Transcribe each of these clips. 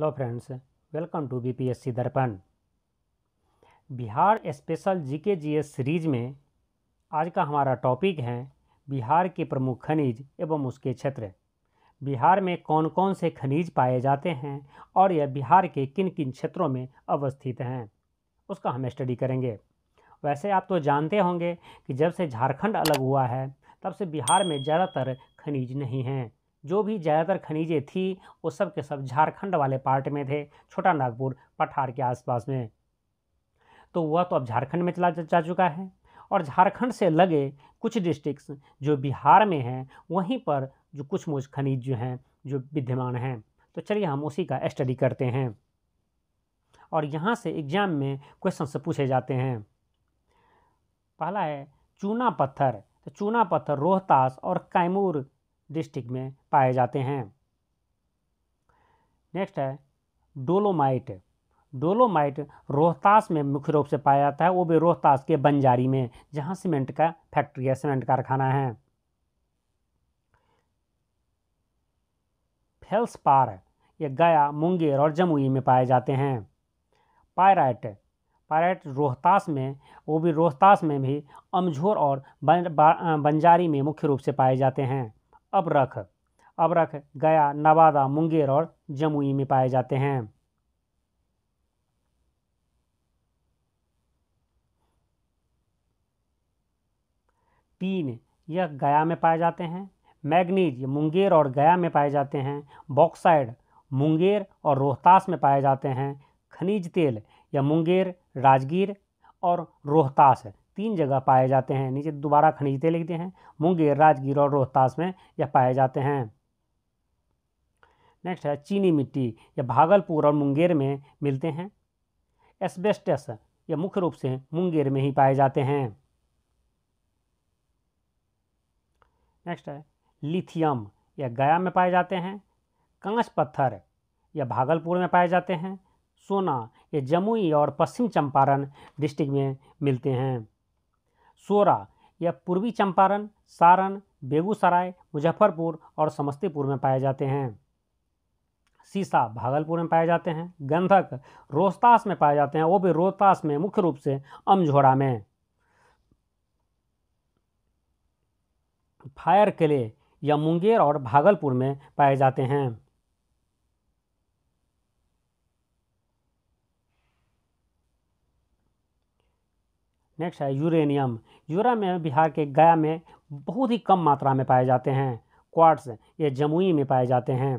hello friends welcome to BPSC Darpan Bihar special GK GS series में आज का हमारा टॉपिक है बिहार के प्रमुख खनिज एवं उसके क्षेत्र बिहार में कौन कौन से खनिज पाए जाते हैं और यह बिहार के किन किन क्षेत्रों में अवस्थित हैं उसका हम स्टडी करेंगे वैसे आप तो जानते होंगे कि जब से झारखंड अलग हुआ है तब से बिहार में ज़्यादातर खनिज नहीं हैं जो भी ज़्यादातर खनिजें थी वो सब के सब झारखंड वाले पार्ट में थे छोटा नागपुर पठार के आसपास में तो वह तो अब झारखंड में चला जा चुका है और झारखंड से लगे कुछ डिस्ट्रिक्स जो बिहार में हैं वहीं पर जो कुछ मुझ खनिज जो हैं जो विद्यमान हैं तो चलिए हम उसी का स्टडी करते हैं और यहाँ से एग्ज़ाम में क्वेश्चन से पूछे जाते हैं पहला है चूना पत्थर तो चूना पत्थर रोहतास और कैमूर डिस्ट्रिक्ट में पाए जाते हैं नेक्स्ट है डोलोमाइट डोलोमाइट रोहतास में मुख्य रूप से पाया जाता है वो भी रोहतास के बंजारी में जहाँ सीमेंट का फैक्ट्री है सीमेंट कारखाना है फेल्सपार ये गया मुंगेर और जमुई में पाए जाते हैं पायराइट पायराइट रोहतास में वो भी रोहतास में भी अमझोर और बंजारी में मुख्य रूप से पाए जाते हैं अबरख अबरख गया नवादा मुंगेर और जमुई में पाए जाते हैं टीन यह गया में पाए जाते हैं मैग्नीज मुंगेर और गया में पाए जाते हैं बॉक्साइड मुंगेर और रोहतास में पाए जाते हैं खनिज तेल या मुंगेर राजगीर और रोहतास तीन जगह पाए जाते हैं नीचे दोबारा खनिजते लिखते हैं मुंगेर राजगीर और रोहतास में यह पाए जाते हैं नेक्स्ट है चीनी मिट्टी यह भागलपुर और मुंगेर में मिलते हैं एस्बेस्टस यह मुख्य रूप से मुंगेर में ही पाए जाते हैं नेक्स्ट है लिथियम यह गया में पाए जाते हैं कांच पत्थर यह भागलपुर में पाए जाते हैं सोना ये जमुई और पश्चिम चंपारण डिस्ट्रिक्ट में मिलते हैं सोरा यह पूर्वी चंपारण सारण बेगूसराय मुजफ्फरपुर और समस्तीपुर में पाए जाते हैं सीसा भागलपुर में पाए जाते हैं गंधक रोहतास में पाए जाते हैं वो भी रोहतास में मुख्य रूप से अमझोड़ा में फायर किले या मुंगेर और भागलपुर में पाए जाते हैं नेक्स्ट है यूरेनियम में बिहार के गया में बहुत ही कम मात्रा में पाए जाते हैं क्वार्ट्स ये जमुई में पाए जाते हैं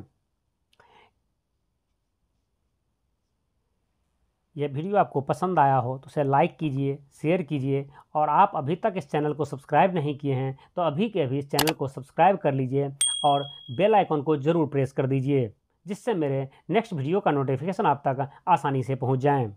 यह वीडियो आपको पसंद आया हो तो उसे लाइक कीजिए शेयर कीजिए और आप अभी तक इस चैनल को सब्सक्राइब नहीं किए हैं तो अभी के अभी इस चैनल को सब्सक्राइब कर लीजिए और बेल आइकन को ज़रूर प्रेस कर दीजिए जिससे मेरे नेक्स्ट वीडियो का नोटिफिकेशन आप तक आसानी से पहुंच जाएँ